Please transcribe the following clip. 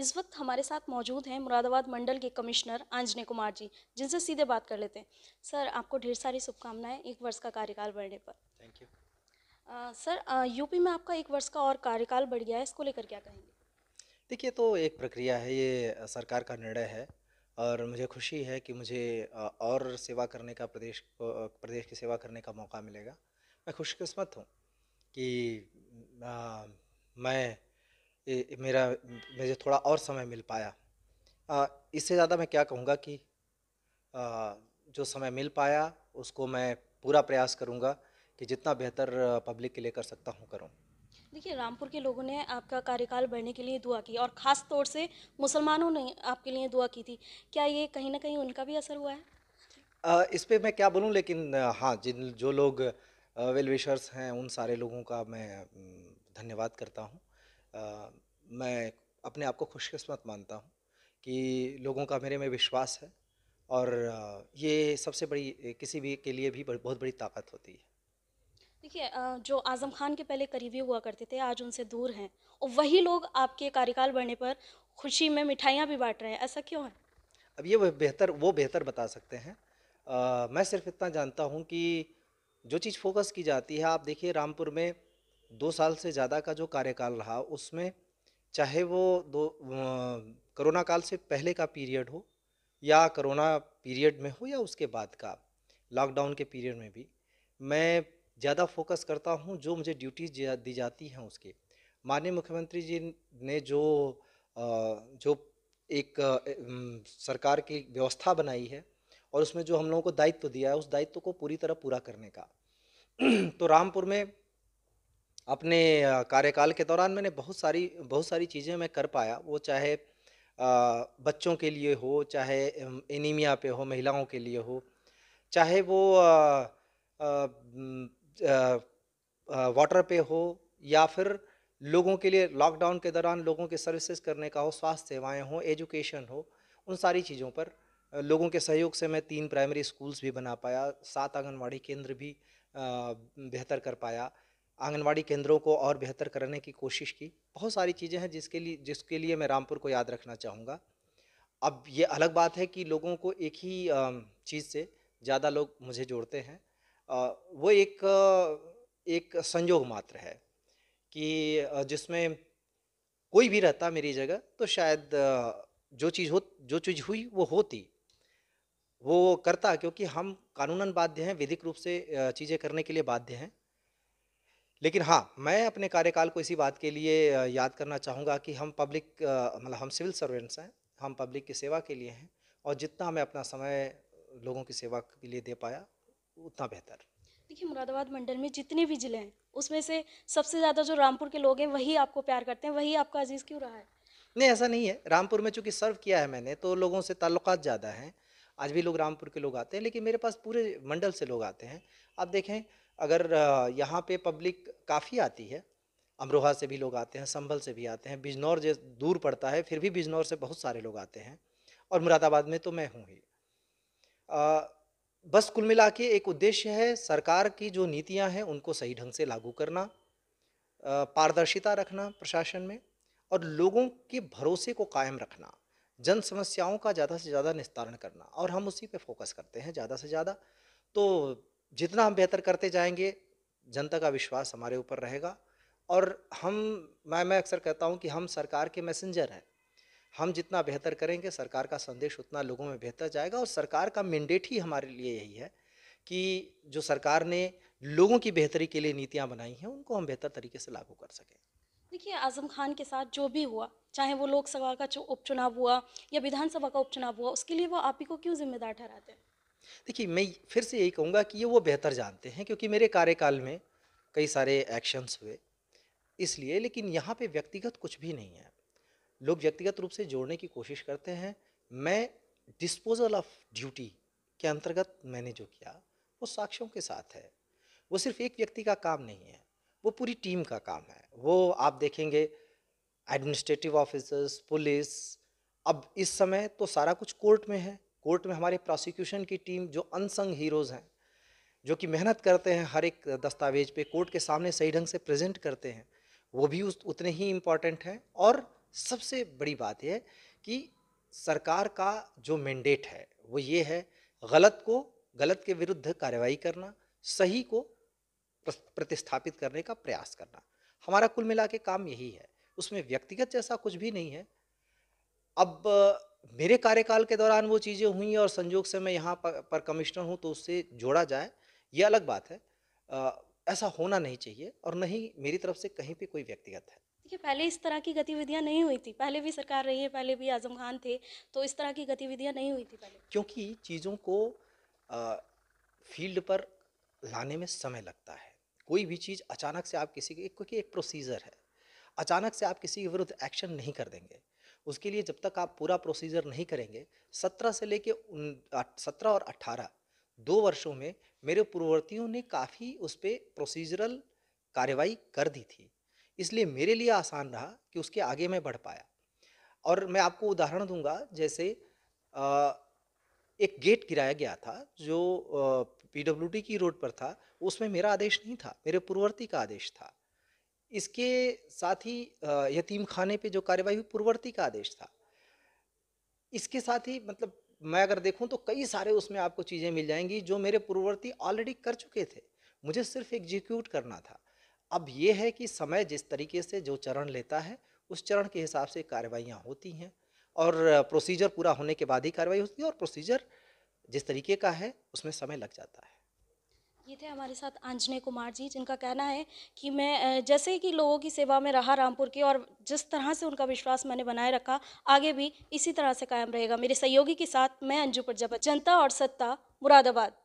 इस वक्त हमारे साथ मौजूद हैं मुरादाबाद मंडल के कमिश्नर आंजने कुमार जी जिनसे सीधे बात कर लेते हैं सर आपको ढेर सारी शुभकामनाएं एक वर्ष का कार्यकाल बढ़ने पर थैंक यू सर यूपी में आपका एक वर्ष का और कार्यकाल बढ़ गया है इसको लेकर क्या कहेंगे देखिए तो एक प्रक्रिया है ये सरकार का निर्णय है और मुझे खुशी है कि मुझे और सेवा करने का प्रदेश को प्रदेश की सेवा करने का मौका मिलेगा मैं खुशकिस्मत हूँ कि आ, मैं मेरा मुझे थोड़ा और समय मिल पाया इससे ज़्यादा मैं क्या कहूँगा कि जो समय मिल पाया उसको मैं पूरा प्रयास करूँगा कि जितना बेहतर पब्लिक के लिए कर सकता हूँ करूँ देखिए रामपुर के लोगों ने आपका कार्यकाल बढ़ने के लिए दुआ की और ख़ास तौर से मुसलमानों ने आपके लिए दुआ की थी क्या ये कहीं ना कहीं उनका भी असर हुआ है आ, इस पर मैं क्या बोलूँ लेकिन हाँ जिन जो लोग वेल विशर्स हैं उन सारे लोगों का मैं धन्यवाद करता हूँ मैं अपने आप को खुशकिस्मत मानता हूँ कि लोगों का मेरे में विश्वास है और ये सबसे बड़ी किसी भी के लिए भी बहुत बड़ी ताकत होती है देखिए जो आज़म खान के पहले करीबी हुआ करते थे आज उनसे दूर हैं और वही लोग आपके कार्यकाल बढ़ने पर खुशी में मिठाइयाँ भी बांट रहे हैं ऐसा क्यों है अब ये बेहतर वो बेहतर बता सकते हैं आ, मैं सिर्फ इतना जानता हूँ कि जो चीज़ फोकस की जाती है आप देखिए रामपुर में दो साल से ज़्यादा का जो कार्यकाल रहा उसमें चाहे वो दो कोरोना काल से पहले का पीरियड हो या कोरोना पीरियड में हो या उसके बाद का लॉकडाउन के पीरियड में भी मैं ज़्यादा फोकस करता हूँ जो मुझे ड्यूटीज दी जाती हैं उसके माननीय मुख्यमंत्री जी ने जो जो एक सरकार की व्यवस्था बनाई है और उसमें जो हम लोगों को दायित्व दिया है उस दायित्व को पूरी तरह पूरा करने का तो रामपुर में अपने कार्यकाल के दौरान मैंने बहुत सारी बहुत सारी चीज़ें मैं कर पाया वो चाहे बच्चों के लिए हो चाहे एनीमिया पे हो महिलाओं के लिए हो चाहे वो वाटर पे हो या फिर लोगों के लिए लॉकडाउन के दौरान लोगों के सर्विसेज करने का हो स्वास्थ्य सेवाएं हो एजुकेशन हो उन सारी चीज़ों पर लोगों के सहयोग से मैं तीन प्राइमरी स्कूल्स भी बना पाया सात आंगनवाड़ी केंद्र भी बेहतर कर पाया आंगनवाड़ी केंद्रों को और बेहतर करने की कोशिश की बहुत सारी चीज़ें हैं जिसके लिए जिसके लिए मैं रामपुर को याद रखना चाहूँगा अब ये अलग बात है कि लोगों को एक ही चीज़ से ज़्यादा लोग मुझे जोड़ते हैं वो एक एक संयोग मात्र है कि जिसमें कोई भी रहता मेरी जगह तो शायद जो चीज़ हो जो चीज़ हुई वो होती वो करता क्योंकि हम कानूनन बाध्य हैं विधिक रूप से चीज़ें करने के लिए बाध्य हैं लेकिन हाँ मैं अपने कार्यकाल को इसी बात के लिए याद करना चाहूँगा कि हम पब्लिक मतलब हम सिविल सर्वेंट्स हैं हम पब्लिक की सेवा के लिए हैं और जितना मैं अपना समय लोगों की सेवा के लिए दे पाया उतना बेहतर देखिए मुरादाबाद मंडल में जितने भी ज़िले हैं उसमें से सबसे ज़्यादा जो रामपुर के लोग हैं वही आपको प्यार करते हैं वही आपका अजीज़ क्यों रहा है नहीं ऐसा नहीं है रामपुर में चूँकि सर्व किया है मैंने तो लोगों से ताल्लुक़ ज़्यादा हैं आज भी लोग रामपुर के लोग आते हैं लेकिन मेरे पास पूरे मंडल से लोग आते हैं आप देखें अगर यहाँ पे पब्लिक काफ़ी आती है अमरोहा से भी लोग आते हैं संभल से भी आते हैं बिजनौर जो दूर पड़ता है फिर भी बिजनौर से बहुत सारे लोग आते हैं और मुरादाबाद में तो मैं हूँ ही बस कुल मिला के एक उद्देश्य है सरकार की जो नीतियाँ हैं उनको सही ढंग से लागू करना पारदर्शिता रखना प्रशासन में और लोगों के भरोसे को कायम रखना जन समस्याओं का ज़्यादा से ज़्यादा निस्तारण करना और हम उसी पे फोकस करते हैं ज़्यादा से ज़्यादा तो जितना हम बेहतर करते जाएंगे जनता का विश्वास हमारे ऊपर रहेगा और हम मैं मैं अक्सर कहता हूँ कि हम सरकार के मैसेंजर हैं हम जितना बेहतर करेंगे सरकार का संदेश उतना लोगों में बेहतर जाएगा और सरकार का मैंडेट ही हमारे लिए यही है कि जो सरकार ने लोगों की बेहतरी के लिए नीतियाँ बनाई हैं उनको हम बेहतर तरीके से लागू कर सकें देखिए आज़म खान के साथ जो भी हुआ चाहे वो लोकसभा का उपचुनाव हुआ या विधानसभा का उपचुनाव हुआ उसके लिए वो आप ही को क्यों जिम्मेदार ठहराते हैं देखिए मैं फिर से यही कहूँगा कि ये वो बेहतर जानते हैं क्योंकि मेरे कार्यकाल में कई सारे एक्शंस हुए इसलिए लेकिन यहाँ पे व्यक्तिगत कुछ भी नहीं है लोग व्यक्तिगत रूप से जोड़ने की कोशिश करते हैं मैं डिस्पोजल ऑफ ड्यूटी के अंतर्गत मैंने जो किया वो साक्ष्यों के साथ है वो सिर्फ एक व्यक्ति का काम नहीं है वो पूरी टीम का काम है वो आप देखेंगे एडमिनिस्ट्रेटिव ऑफिसर्स पुलिस अब इस समय तो सारा कुछ कोर्ट में है कोर्ट में हमारे प्रोसिक्यूशन की टीम जो अनसंग हीरोज़ हैं जो कि मेहनत करते हैं हर एक दस्तावेज पे कोर्ट के सामने सही ढंग से प्रेजेंट करते हैं वो भी उस उतने ही इम्पॉर्टेंट हैं और सबसे बड़ी बात यह कि सरकार का जो मैंडेट है वो ये है गलत को गलत के विरुद्ध कार्रवाई करना सही को प्रतिस्थापित करने का प्रयास करना हमारा कुल मिला के काम यही है उसमें व्यक्तिगत जैसा कुछ भी नहीं है अब मेरे कार्यकाल के दौरान वो चीज़ें हुई और संजोग से मैं यहाँ पर, पर कमिश्नर हूँ तो उससे जोड़ा जाए ये अलग बात है आ, ऐसा होना नहीं चाहिए और नहीं मेरी तरफ से कहीं पे कोई व्यक्तिगत है देखिए पहले इस तरह की गतिविधियां नहीं हुई थी पहले भी सरकार रही है पहले भी आजम खान थे तो इस तरह की गतिविधियां नहीं हुई थी पहले क्योंकि चीज़ों को आ, फील्ड पर लाने में समय लगता है कोई भी चीज़ अचानक से आप किसी के क्योंकि एक प्रोसीजर है अचानक से आप किसी के विरुद्ध एक्शन नहीं कर देंगे उसके लिए जब तक आप पूरा प्रोसीजर नहीं करेंगे सत्रह से लेके सत्रह और अट्ठारह दो वर्षों में मेरे पूर्ववर्तियों ने काफ़ी उस पर प्रोसीजरल कार्रवाई कर दी थी इसलिए मेरे लिए आसान रहा कि उसके आगे मैं बढ़ पाया और मैं आपको उदाहरण दूंगा जैसे आ, एक गेट गिराया गया था जो पीडब्ल्यूडी की रोड पर था उसमें मेरा आदेश नहीं था मेरे पूर्ववर्ती का आदेश था इसके साथ ही यतीम खाने पे जो कार्रवाई हुई पूर्ववर्ती का आदेश था इसके साथ ही मतलब मैं अगर देखूं तो कई सारे उसमें आपको चीज़ें मिल जाएंगी जो मेरे पूर्ववर्ती ऑलरेडी कर चुके थे मुझे सिर्फ एग्जीक्यूट करना था अब ये है कि समय जिस तरीके से जो चरण लेता है उस चरण के हिसाब से कार्रवाइयाँ होती हैं और प्रोसीजर पूरा होने के बाद ही कार्रवाई होती है और प्रोसीजर जिस तरीके का है उसमें समय लग जाता है ये थे हमारे साथ आंजने कुमार जी जिनका कहना है कि मैं जैसे कि लोगों की सेवा में रहा रामपुर के और जिस तरह से उनका विश्वास मैंने बनाए रखा आगे भी इसी तरह से कायम रहेगा मेरे सहयोगी के साथ मैं अंजू प्रजापत जनता और सत्ता मुरादाबाद